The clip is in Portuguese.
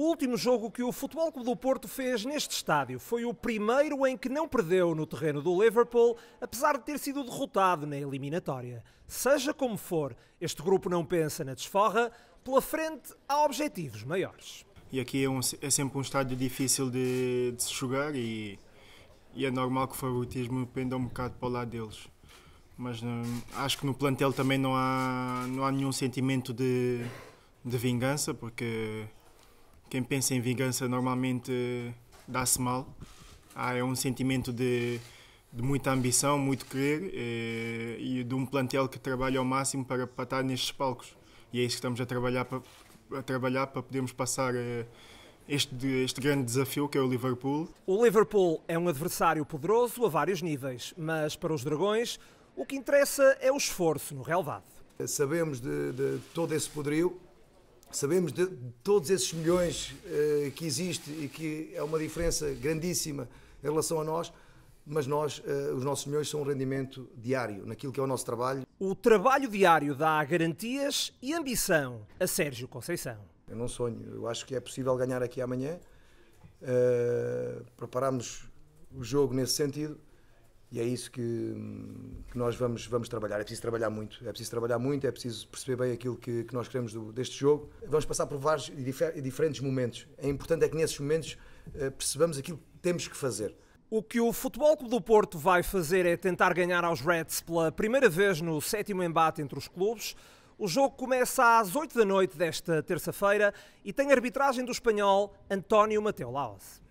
O último jogo que o Futebol Clube do Porto fez neste estádio foi o primeiro em que não perdeu no terreno do Liverpool, apesar de ter sido derrotado na eliminatória. Seja como for, este grupo não pensa na desforra, pela frente há objetivos maiores. E aqui é, um, é sempre um estádio difícil de, de se jogar e, e, é normal que o favoritismo penda um bocado para o lado deles. Mas hum, acho que no plantel também não há, não há nenhum sentimento de, de vingança, porque quem pensa em vingança normalmente dá-se mal. Há é um sentimento de, de muita ambição, muito querer eh, e de um plantel que trabalha ao máximo para, para estar nestes palcos. E é isso que estamos a trabalhar para, a trabalhar para podermos passar eh, este, este grande desafio que é o Liverpool. O Liverpool é um adversário poderoso a vários níveis, mas para os Dragões o que interessa é o esforço no relevado. Sabemos de, de todo esse poderio Sabemos de, de todos esses milhões uh, que existe e que é uma diferença grandíssima em relação a nós, mas nós, uh, os nossos milhões são um rendimento diário naquilo que é o nosso trabalho. O trabalho diário dá garantias e ambição a Sérgio Conceição. Eu é não sonho, eu acho que é possível ganhar aqui amanhã. Uh, preparamos o jogo nesse sentido e é isso que, que, nós vamos, vamos trabalhar. É preciso trabalhar muito, é preciso trabalhar muito, é preciso perceber bem aquilo que, que nós queremos do, deste jogo. Vamos passar por vários e diferentes momentos. É importante é que nesses momentos eh, percebamos aquilo que temos que fazer. O que o Futebol Clube do Porto vai fazer é tentar ganhar aos Reds pela primeira vez no sétimo embate entre os clubes. O jogo começa às 8 da noite desta terça-feira e tem a arbitragem do espanhol António Mateu Laos.